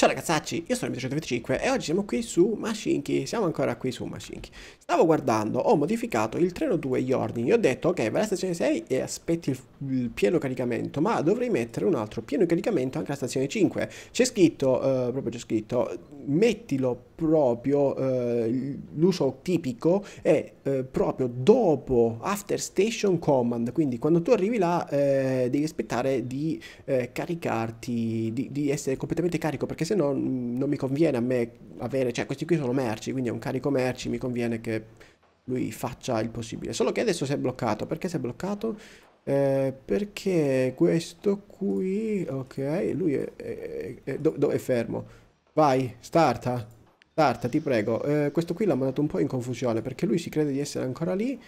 Ciao ragazzacci, io sono Mito125 e oggi siamo qui su Mashinki, siamo ancora qui su Mashinki. Stavo guardando, ho modificato il treno 2 Jordan, io ho detto ok vai alla stazione 6 e aspetti il, il, pieno caricamento, ma dovrei mettere un altro pieno caricamento anche alla stazione 5. C'è scritto, eh, proprio c'è scritto, mettilo proprio eh, l'uso tipico è eh, proprio dopo after station command quindi quando tu arrivi là eh, devi aspettare di caricarti di, di, essere completamente carico perché se no non mi conviene a me avere cioè questi qui sono merci quindi è un carico merci mi conviene che lui faccia il possibile solo che adesso si è bloccato perché si è bloccato eh, perché questo qui ok lui è, è, è, è fermo vai starta Tarta, ti prego. Eh, questo qui l'ha mandato un po' in confusione perché lui si crede di essere ancora lì.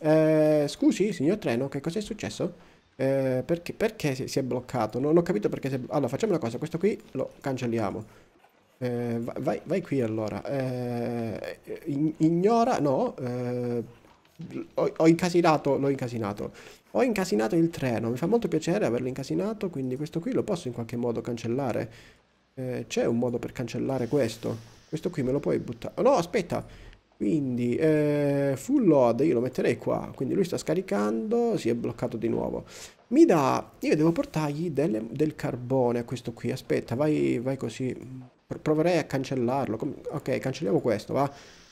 Eh, scusi, signor Treno, che cosa è successo? Eh, perché, perché si, è bloccato? Non ho capito perché si è bloccato. Allora, facciamo una cosa. Questo qui lo cancelliamo. Eh, vai, vai, qui allora. Eh, ignora... No. Eh, ho, ho, incasinato... L'ho incasinato. Ho incasinato il treno. Mi fa molto piacere averlo incasinato, quindi questo qui lo posso in qualche modo cancellare. Eh, C'è un modo per cancellare questo? Questo qui me lo puoi buttare... No, aspetta! Quindi, eh, full load, io lo metterei qua. Quindi lui sta scaricando, si è bloccato di nuovo. Mi dà... Io devo portargli delle, del carbone a questo qui. Aspetta, vai, vai così. Proverei a cancellarlo. Ok, cancelliamo questo, va.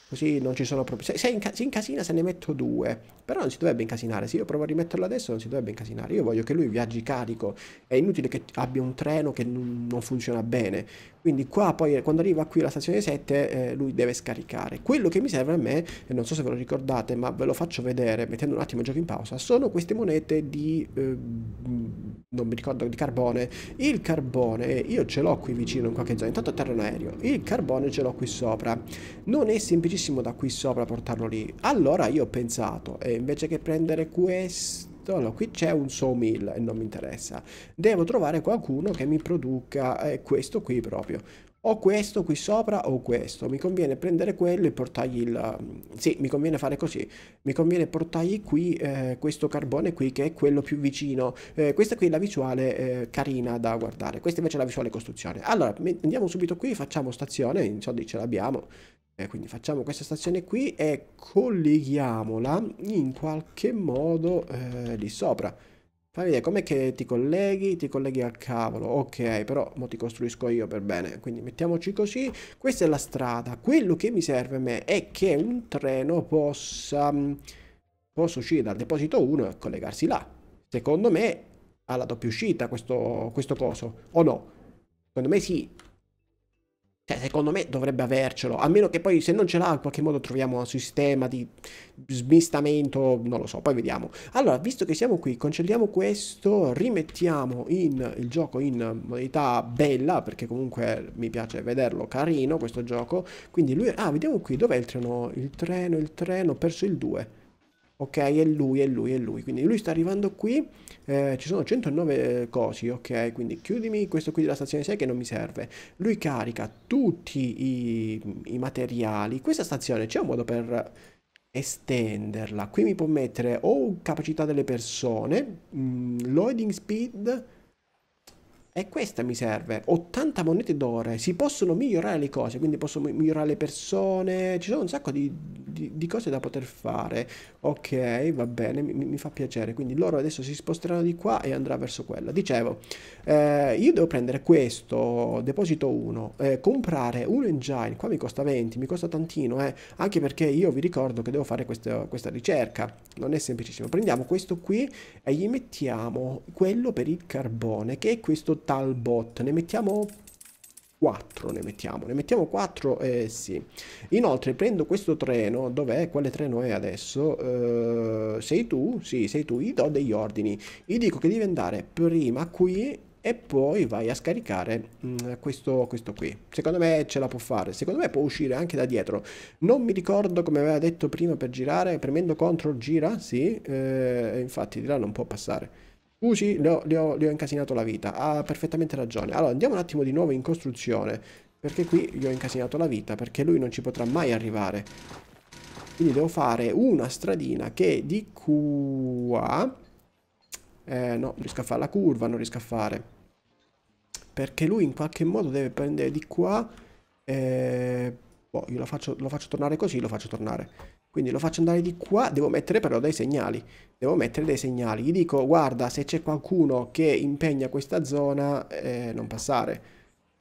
Così non ci sono problemi. Se, se inca si incasina se ne metto due. Però non si dovrebbe incasinare. Se io provo a rimetterlo adesso non si dovrebbe incasinare. Io voglio che lui viaggi carico. È inutile che abbia un treno che non funziona bene. Quindi qua poi quando arriva qui alla stazione 7 eh, lui deve scaricare. Quello che mi serve a me, e non so se ve lo ricordate, ma ve lo faccio vedere mettendo un attimo il gioco in pausa, sono queste monete di... Eh, non mi ricordo, di carbone. Il carbone, io ce l'ho qui vicino in qualche zona. Intanto terreno aereo. Il carbone ce l'ho qui sopra. Non è semplicissimo velocissimo da qui sopra portarlo lì. Allora io ho pensato, eh, invece che prendere questo... No, qui c'è un sawmill e non mi interessa. Devo trovare qualcuno che mi produca eh, questo qui proprio. O questo qui sopra o questo. Mi conviene prendere quello e portargli il... Mm, sì, mi conviene fare così. Mi conviene portargli qui eh, questo carbone qui che è quello più vicino. Eh, questa qui è la visuale eh, carina da guardare. Questa invece è la visuale costruzione. Allora, andiamo subito qui, facciamo stazione. Insomma, soldi ce l'abbiamo eh, quindi facciamo questa stazione qui e colleghiamola in qualche modo eh, lì sopra. Fai vedere com'è che ti colleghi, ti colleghi al cavolo, ok, però mo ti costruisco io per bene, quindi mettiamoci così, questa è la strada, quello che mi serve a me è che un treno possa, mm, possa uscire dal deposito 1 e collegarsi là, secondo me ha la doppia uscita questo, questo coso, o no? Secondo me sì, cioè, secondo me dovrebbe avercelo, a meno che poi se non ce l'ha in qualche modo troviamo un sistema di smistamento, non lo so, poi vediamo. Allora, visto che siamo qui, cancelliamo questo, rimettiamo in, il gioco in modalità bella, perché comunque mi piace vederlo carino questo gioco. Quindi lui, ah, vediamo qui, dov'è il treno? Il treno, il treno, ho perso il 2 ok? È lui, è lui, è lui. Quindi lui sta arrivando qui, eh, ci sono 109 cosi, ok? Quindi chiudimi questo qui della stazione 6 che non mi serve. Lui carica tutti i, i materiali. Questa stazione c'è un modo per estenderla. Qui mi può mettere o capacità delle persone, mh, mm, loading speed e questa mi serve. 80 monete d'ore. Si possono migliorare le cose, quindi posso migliorare le persone. Ci sono un sacco di, di, di cose da poter fare. Ok, va bene, mi, mi, fa piacere. Quindi loro adesso si sposteranno di qua e andrà verso quella. Dicevo, eh, io devo prendere questo, deposito 1, eh, comprare un engine. Qua mi costa 20, mi costa tantino, eh. Anche perché io vi ricordo che devo fare questa, questa ricerca. Non è semplicissimo. Prendiamo questo qui e gli mettiamo quello per il carbone, che è questo Talbot. Ne mettiamo 4 ne mettiamo, ne mettiamo 4 eh sì. Inoltre prendo questo treno, dov'è? Quale treno è adesso? Eh, sei tu? Sì, sei tu, gli do degli ordini, gli dico che devi andare prima qui e poi vai a scaricare mh, mm, questo, questo qui. Secondo me ce la può fare, secondo me può uscire anche da dietro. Non mi ricordo come aveva detto prima per girare, premendo CTRL gira, sì, eh, infatti di là non può passare. Scusi, le ho, le, ho, le ho, incasinato la vita. Ha perfettamente ragione. Allora, andiamo un attimo di nuovo in costruzione. Perché qui gli ho incasinato la vita, perché lui non ci potrà mai arrivare. Quindi devo fare una stradina che di qua... Eh, no, non riesco a fare la curva, non riesco a fare. Perché lui in qualche modo deve prendere di qua... Eh, boh, io lo faccio, lo faccio tornare così, lo faccio tornare. Quindi lo faccio andare di qua, devo mettere però dei segnali. Devo mettere dei segnali. Gli dico, guarda, se c'è qualcuno che impegna questa zona, eh, non passare.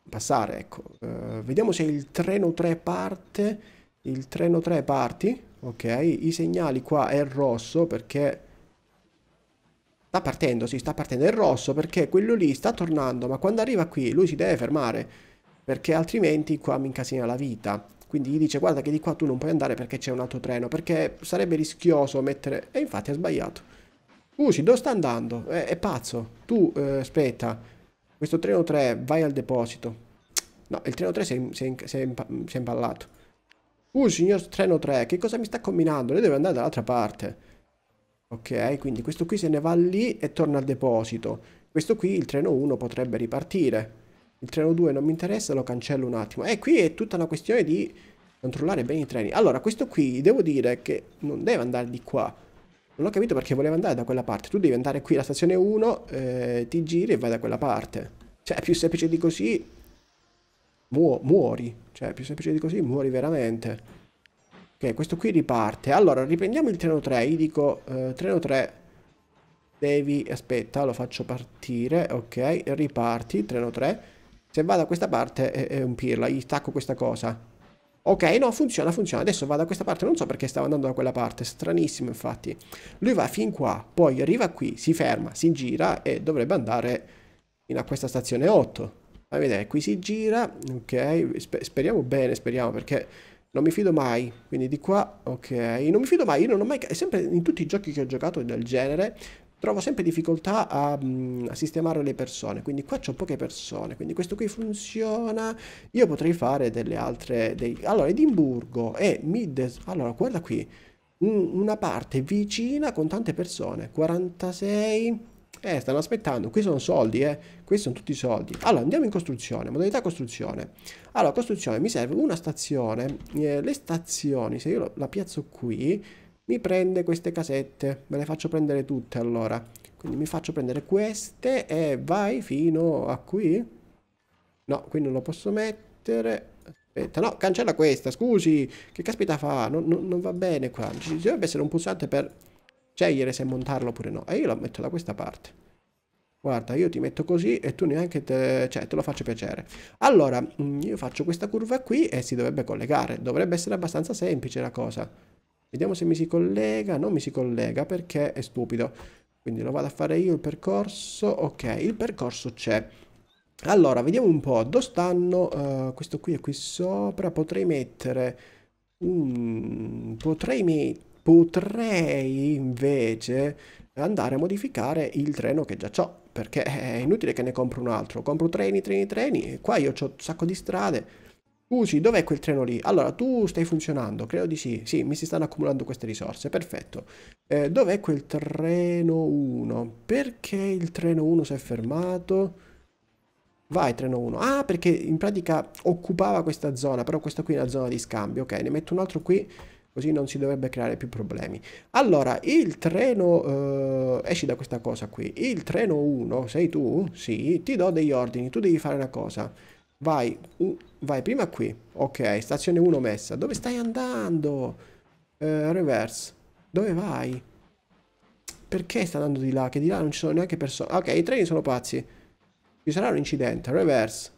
Passare, ecco. Uh, vediamo se il treno 3 parte. Il treno 3 parti. Ok, i segnali qua è rosso perché... Sta partendo, sì, sta partendo. È rosso perché quello lì sta tornando, ma quando arriva qui lui si deve fermare. Perché altrimenti qua mi incasina la vita. Quindi gli dice guarda che di qua tu non puoi andare perché c'è un altro treno, perché sarebbe rischioso mettere... E infatti ha sbagliato. Uci, dove sta andando? È, eh, è pazzo. Tu, eh, aspetta, questo treno 3 vai al deposito. No, il treno 3 si è, si è, si è, si è impallato. Uh, signor treno 3, che cosa mi sta combinando? Lei deve andare dall'altra parte. Ok, quindi questo qui se ne va lì e torna al deposito. Questo qui, il treno 1, potrebbe ripartire. Il treno 2 non mi interessa, lo cancello un attimo. E eh, qui è tutta una questione di controllare bene i treni. Allora, questo qui devo dire che non deve andare di qua. Non ho capito perché voleva andare da quella parte. Tu devi andare qui alla stazione 1, eh, ti giri e vai da quella parte. Cioè, più semplice di così mu muori. Cioè, più semplice di così muori veramente. Ok, questo qui riparte. Allora, riprendiamo il treno 3. Io dico, eh, treno 3, devi... Aspetta, lo faccio partire. Ok, riparti, treno 3. Se vado a questa parte è, è un pirla, gli stacco questa cosa. Ok, no, funziona, funziona. Adesso vado da questa parte, non so perché stavo andando da quella parte, stranissimo infatti. Lui va fin qua, poi arriva qui, si ferma, si gira e dovrebbe andare fino a questa stazione 8. Fammi vedere, qui si gira, ok, speriamo bene, speriamo perché non mi fido mai, quindi di qua, ok, non mi fido mai, io non ho mai, sempre in tutti i giochi che ho giocato del genere, trovo sempre difficoltà a, mm, a sistemare le persone, quindi qua ho poche persone, quindi questo qui funziona, io potrei fare delle altre... Dei... Allora, Edimburgo e Mid... Allora, guarda qui, una parte vicina con tante persone, 46... Eh, stanno aspettando, qui sono soldi, eh, qui sono tutti soldi. Allora, andiamo in costruzione, modalità costruzione. Allora, costruzione, mi serve una stazione, eh, le stazioni, se io la piazzo qui mi prende queste casette, me le faccio prendere tutte allora. Quindi mi faccio prendere queste e vai fino a qui. No, qui non lo posso mettere. Aspetta, no, cancella questa, scusi. Che caspita fa? Non, non, non va bene qua. Ci dovrebbe essere un pulsante per scegliere se montarlo oppure no. E io lo metto da questa parte. Guarda, io ti metto così e tu neanche te, cioè, te lo faccio piacere. Allora, mm, io faccio questa curva qui e si dovrebbe collegare. Dovrebbe essere abbastanza semplice la cosa. Vediamo se mi si collega. Non mi si collega perché è stupido. Quindi lo vado a fare io il percorso. Ok, il percorso c'è. Allora, vediamo un po' dove stanno. Uh, questo qui e qui sopra. Potrei mettere... Um, potrei, met potrei invece andare a modificare il treno che già ho perché è inutile che ne compro un altro compro treni, treni, treni qua io ho un sacco di strade Scusi, dov'è quel treno lì? Allora, tu stai funzionando, credo di sì. Sì, mi si stanno accumulando queste risorse, perfetto. Eh, dov'è quel treno 1? Perché il treno 1 si è fermato? Vai, treno 1. Ah, perché in pratica occupava questa zona, però questa qui è una zona di scambio. Ok, ne metto un altro qui, così non si dovrebbe creare più problemi. Allora, il treno... Eh, esci da questa cosa qui. Il treno 1, sei tu? Sì, ti do degli ordini, tu devi fare una cosa Vai, uh, vai prima qui. Ok, stazione 1 messa. Dove stai andando? Eh, reverse. Dove vai? Perché sta andando di là? Che di là non ci sono neanche persone. Ok, i treni sono pazzi. Ci sarà un incidente. Reverse.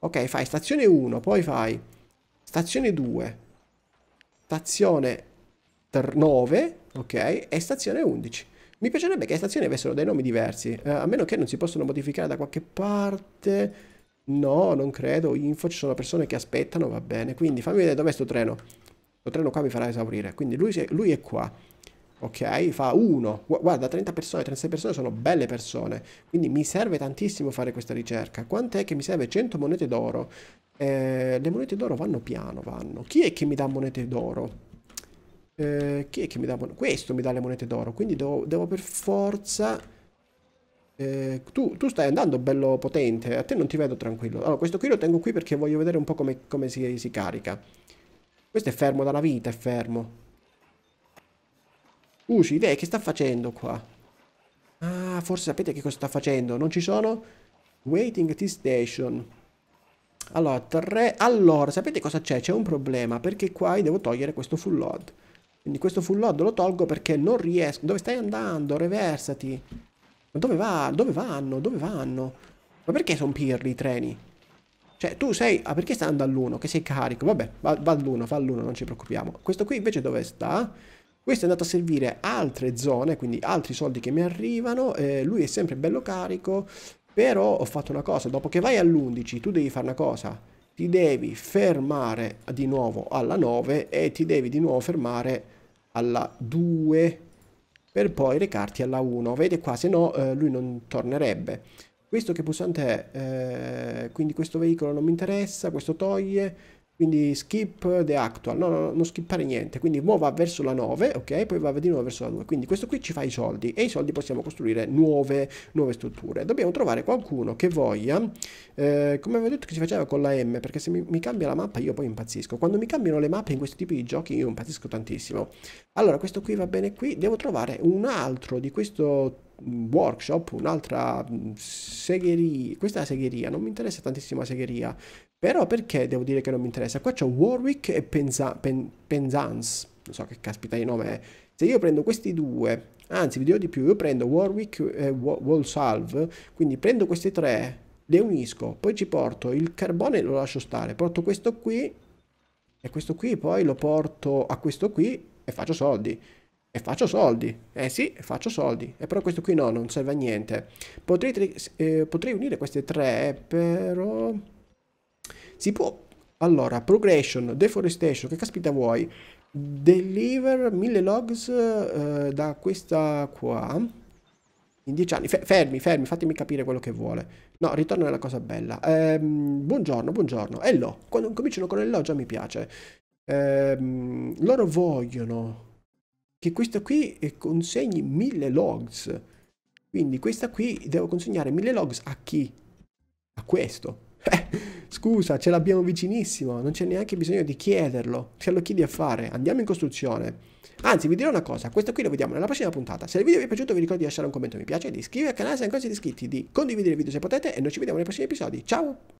Ok, fai stazione 1, poi fai stazione 2, stazione 9, ok, e stazione 11. Mi piacerebbe che le stazioni avessero dei nomi diversi, eh, a meno che non si possano modificare da qualche parte No, non credo. Info, ci sono persone che aspettano, va bene. Quindi fammi vedere dov'è sto treno. Sto treno qua mi farà esaurire. Quindi lui, lui è qua. Ok, fa uno. Guarda, 30 persone, 36 persone sono belle persone. Quindi mi serve tantissimo fare questa ricerca. Quant'è che mi serve 100 monete d'oro? Eh, le monete d'oro vanno piano, vanno. Chi è che mi dà monete d'oro? Eh, chi è che mi dà monete? Questo mi dà le monete d'oro. Quindi devo, devo per forza eh, tu, tu, stai andando bello potente, a te non ti vedo tranquillo. Allora, questo qui lo tengo qui perché voglio vedere un po' come, come si, si carica. Questo è fermo dalla vita, è fermo. Uci, uh, lei che sta facendo qua? Ah, forse sapete che cosa sta facendo. Non ci sono? Waiting T station. Allora, tre... Allora, sapete cosa c'è? C'è un problema, perché qua io devo togliere questo full load. Quindi questo full load lo tolgo perché non riesco... Dove stai andando? Reversati. Dove, va? Dove vanno? Dove vanno? Ma perché sono pirri i treni? Cioè, tu sei... Ah, perché stai andando all'1? Che sei carico? Vabbè, va, va all'1, fa all'1, non ci preoccupiamo. Questo qui invece dove sta? Questo è andato a servire altre zone, quindi altri soldi che mi arrivano. Eh, lui è sempre bello carico, però ho fatto una cosa. Dopo che vai all'11, tu devi fare una cosa. Ti devi fermare di nuovo alla 9 e ti devi di nuovo fermare alla 2 per poi recarti alla 1. Vede qua, se no eh, lui non tornerebbe. Questo che pulsante è? Eh, quindi questo veicolo non mi interessa, questo toglie, quindi skip the actual, no, no, non skippare niente, quindi mo va verso la 9, ok, poi va di nuovo verso la 2, quindi questo qui ci fa i soldi e i soldi possiamo costruire nuove, nuove strutture, dobbiamo trovare qualcuno che voglia, eh, come avevo detto che si faceva con la M, perché se mi, mi, cambia la mappa io poi impazzisco, quando mi cambiano le mappe in questo tipo di giochi io impazzisco tantissimo, allora questo qui va bene qui, devo trovare un altro di questo mm, workshop, un'altra mm, segheria, questa è la segheria, non mi interessa tantissimo la segheria, però perché devo dire che non mi interessa? Qua c'è Warwick e Penza, Pen, Penzance. Non so che caspita di nome è. Se io prendo questi due, anzi vi dirò di più, io prendo Warwick e Wallsalve, quindi prendo questi tre, le unisco, poi ci porto il carbone e lo lascio stare, porto questo qui e questo qui poi lo porto a questo qui e faccio soldi. E faccio soldi, eh sì, faccio soldi, e però questo qui no, non serve a niente. Potrei, eh, potrei unire queste tre, però si può... Allora, progression, deforestation, che caspita vuoi? Deliver mille logs eh, da questa qua. In dieci anni. fermi, fermi, fatemi capire quello che vuole. No, ritorno alla cosa bella. Ehm, buongiorno, buongiorno. Hello. Quando cominciano con hello già mi piace. Ehm, loro vogliono che questa qui eh, consegni mille logs. Quindi questa qui devo consegnare mille logs a chi? A questo. Eh, Scusa, ce l'abbiamo vicinissimo, non c'è neanche bisogno di chiederlo. Se lo chiedi a fare, andiamo in costruzione. Anzi, vi dirò una cosa, questo qui lo vediamo nella prossima puntata. Se il video vi è piaciuto vi ricordo di lasciare un commento mi piace, di iscrivervi al canale se ancora siete iscritti, di condividere il video se potete e noi ci vediamo nei prossimi episodi. Ciao!